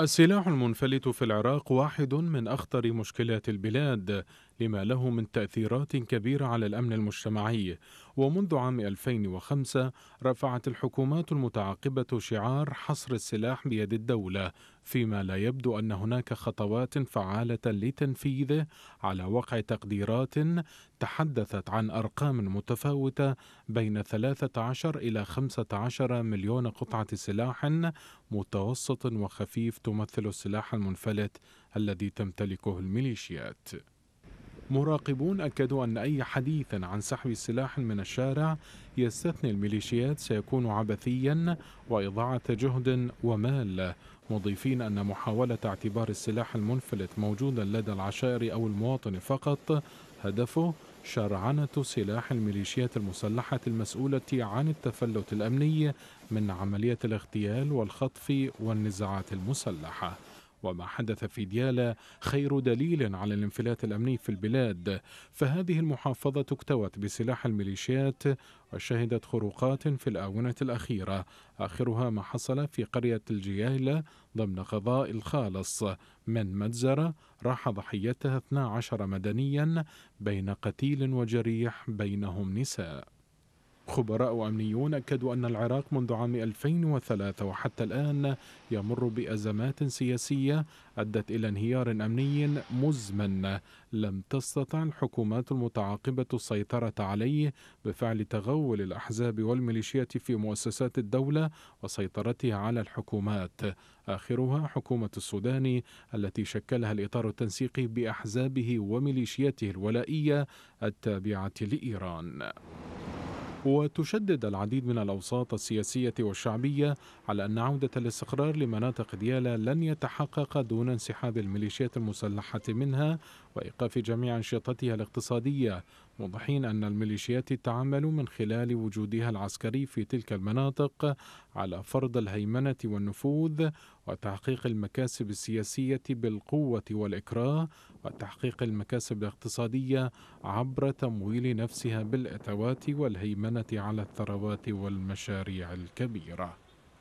السلاح المنفلت في العراق واحد من أخطر مشكلات البلاد لما له من تأثيرات كبيرة على الأمن المجتمعي ومنذ عام 2005 رفعت الحكومات المتعاقبة شعار حصر السلاح بيد الدولة فيما لا يبدو أن هناك خطوات فعالة لتنفيذه على وقع تقديرات تحدثت عن أرقام متفاوتة بين 13 إلى 15 مليون قطعة سلاح متوسط وخفيف تمثل السلاح المنفلت الذي تمتلكه الميليشيات مراقبون أكدوا أن أي حديث عن سحب سلاح من الشارع يستثني الميليشيات سيكون عبثيا وإضاعة جهد ومال مضيفين أن محاولة اعتبار السلاح المنفلت موجودا لدى العشائر أو المواطن فقط هدفه شرعنة سلاح الميليشيات المسلحة المسؤولة عن التفلت الأمني من عملية الاغتيال والخطف والنزاعات المسلحة وما حدث في ديالا خير دليل على الانفلات الامني في البلاد فهذه المحافظه اكتوت بسلاح الميليشيات وشهدت خروقات في الاونه الاخيره اخرها ما حصل في قريه الجياله ضمن قضاء الخالص من مجزره راح ضحيتها 12 مدنيا بين قتيل وجريح بينهم نساء خبراء أمنيون أكدوا أن العراق منذ عام 2003 وحتى الآن يمر بأزمات سياسية أدت إلى انهيار أمني مزمن لم تستطع الحكومات المتعاقبة السيطرة عليه بفعل تغول الأحزاب والميليشيات في مؤسسات الدولة وسيطرتها على الحكومات آخرها حكومة السودان التي شكلها الإطار التنسيقي بأحزابه وميليشياته الولائية التابعة لإيران وتشدد العديد من الأوساط السياسية والشعبية على أن عودة الاستقرار لمناطق ديالا لن يتحقق دون انسحاب الميليشيات المسلحة منها وإيقاف جميع أنشطتها الاقتصادية موضحين أن الميليشيات تعمل من خلال وجودها العسكري في تلك المناطق على فرض الهيمنة والنفوذ وتحقيق المكاسب السياسية بالقوة والإكراه وتحقيق المكاسب الاقتصادية عبر تمويل نفسها بالأتوات والهيمنة على الثروات والمشاريع الكبيرة